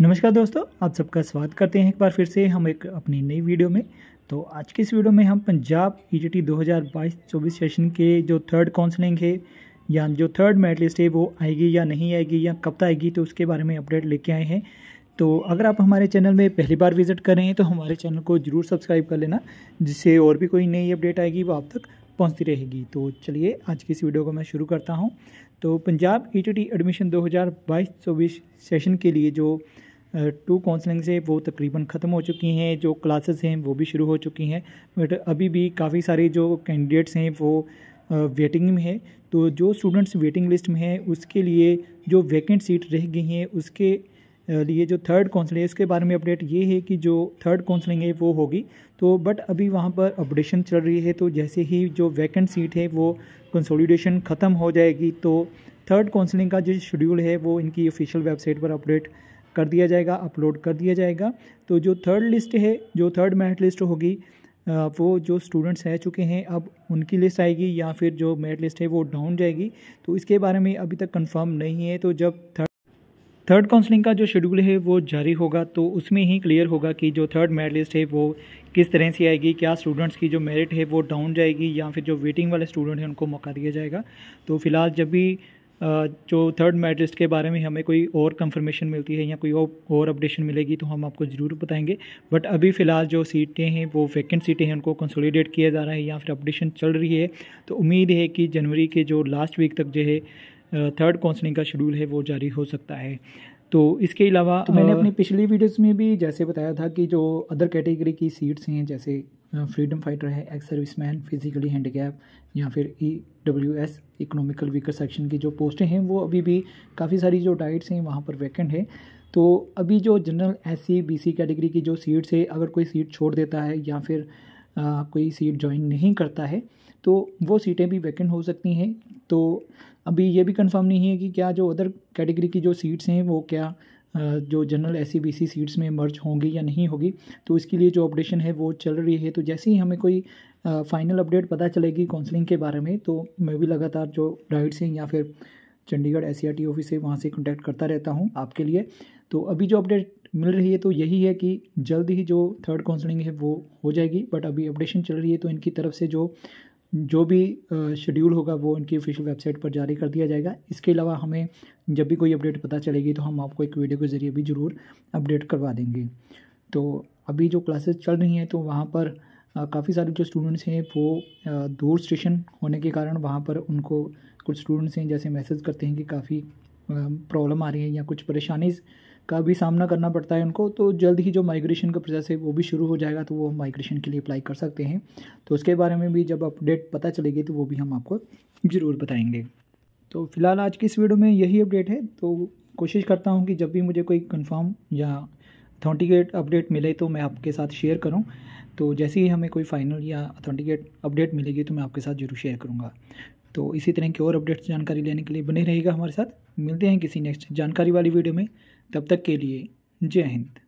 नमस्कार दोस्तों आप सबका स्वागत करते हैं एक बार फिर से हम एक अपनी नई वीडियो में तो आज की इस वीडियो में हम पंजाब ई जी टी दो सेशन के जो थर्ड काउंसलिंग है या जो थर्ड मेरिट लिस्ट है वो आएगी या नहीं आएगी या कब तक आएगी तो उसके बारे में अपडेट लेके आए हैं तो अगर आप हमारे चैनल में पहली बार विजिट कर रहे हैं तो हमारे चैनल को ज़रूर सब्सक्राइब कर लेना जिससे और भी कोई नई अपडेट आएगी वो आप तक पहुंचती रहेगी तो चलिए आज की इस वीडियो को मैं शुरू करता हूं तो पंजाब ई एडमिशन 2022-24 सेशन के लिए जो टू काउंसलिंग से वो तकरीबन ख़त्म हो चुकी हैं जो क्लासेस हैं वो भी शुरू हो चुकी हैं बट अभी भी काफ़ी सारे जो कैंडिडेट्स हैं वो वेटिंग में है तो जो स्टूडेंट्स वेटिंग लिस्ट में हैं उसके लिए जो वैकेंट सीट रह गई हैं उसके लिए जो थर्ड काउंसलिंग है इसके बारे में अपडेट ये है कि जो थर्ड काउंसलिंग है वो होगी तो बट अभी वहाँ पर अपडेशन चल रही है तो जैसे ही जो वैकेंट सीट है वो कंसोलिडेशन ख़त्म हो जाएगी तो थर्ड काउंसलिंग का जो शेड्यूल है वो इनकी ऑफिशियल वेबसाइट पर अपडेट कर दिया जाएगा अपलोड कर दिया जाएगा तो जो थर्ड लिस्ट है जो थर्ड मेरिट लिस्ट होगी वो जो स्टूडेंट्स रह चुके हैं अब उनकी लिस्ट आएगी या फिर जो मेरिट लिस्ट है वो डाउन जाएगी तो इसके बारे में अभी तक कंफर्म नहीं है तो जब थर्ड थर्ड काउंसलिंग का जो शेड्यूल है वो जारी होगा तो उसमें ही क्लियर होगा कि जो थर्ड मेरिट लिस्ट है वो किस तरह से आएगी क्या स्टूडेंट्स की जो मेरिट है वो डाउन जाएगी या फिर जो वेटिंग वाले स्टूडेंट हैं उनको मौका दिया जाएगा तो फिलहाल जब भी जो थर्ड मेडलिस्ट के बारे में हमें कोई और कंफर्मेशन मिलती है या कोई और अपडेशन मिलेगी तो हम आपको ज़रूर बताएंगे बट अभी फ़िलहाल जो सीटें हैं वो वैकेंट सीटें हैं उनको कंसोलिडेट किया जा रहा है या फिर अपडेशन चल रही है तो उम्मीद है कि जनवरी के जो लास्ट वीक तक जो है थर्ड काउंसलिंग का शेड्यूल है वो जारी हो सकता है तो इसके अलावा तो मैंने अपनी पिछली वीडियोस में भी जैसे बताया था कि जो अदर कैटेगरी की सीट्स हैं जैसे फ्रीडम फाइटर है ex service man physically handicap या फिर E W S economical weaker section की जो पोस्टें हैं वो अभी भी काफ़ी सारी जो डाइट्स हैं वहाँ पर वैकेंट है तो अभी जो general S C B C category की जो सीट्स है अगर कोई सीट छोड़ देता है या फिर आ, कोई सीट ज्वाइन नहीं करता है तो वो सीटें भी वैकेंट हो सकती हैं तो अभी ये भी कंफर्म नहीं है कि क्या जो अदर कैटेगरी की जो सीट्स हैं वो क्या जो जनरल एस सी सीट्स में मर्ज होंगी या नहीं होगी तो इसके लिए जो अपडेशन है वो चल रही है तो जैसे ही हमें कोई फाइनल अपडेट पता चलेगी काउंसलिंग के बारे में तो मैं भी लगातार जो राइट्स हैं या फिर चंडीगढ़ एस ऑफिस e है वहाँ से कॉन्टैक्ट करता रहता हूँ आपके लिए तो अभी जो अपडेट मिल रही है तो यही है कि जल्द ही जो थर्ड काउंसलिंग है वो हो जाएगी बट अभी अपडेशन चल रही है तो इनकी तरफ से जो जो भी शेड्यूल होगा वो उनकी ऑफिशियल वेबसाइट पर जारी कर दिया जाएगा इसके अलावा हमें जब भी कोई अपडेट पता चलेगी तो हम आपको एक वीडियो के ज़रिए भी ज़रूर अपडेट करवा देंगे तो अभी जो क्लासेस चल रही हैं तो वहाँ पर काफ़ी सारे जो स्टूडेंट्स हैं वो दूर स्टेशन होने के कारण वहाँ पर उनको कुछ स्टूडेंट्स हैं जैसे मैसेज करते हैं कि काफ़ी प्रॉब्लम आ रही है या कुछ परेशानी का भी सामना करना पड़ता है उनको तो जल्द ही जो माइग्रेशन का प्रोसेस है वो भी शुरू हो जाएगा तो वो माइग्रेशन के लिए अप्लाई कर सकते हैं तो उसके बारे में भी जब अपडेट पता चलेगी तो वो भी हम आपको ज़रूर बताएंगे तो फिलहाल आज की इस वीडियो में यही अपडेट है तो कोशिश करता हूँ कि जब भी मुझे कोई कन्फर्म या अथॉन्टिकेट अपडेट मिले तो मैं आपके साथ शेयर करूँ तो जैसे ही हमें कोई फाइनल या अथॉन्टिकेट अपडेट मिलेगी तो मैं आपके साथ जरूर शेयर करूँगा तो इसी तरह की और अपडेट्स जानकारी लेने के लिए बने रहेगा हमारे साथ मिलते हैं किसी नेक्स्ट जानकारी वाली वीडियो में तब तक के लिए जय हिंद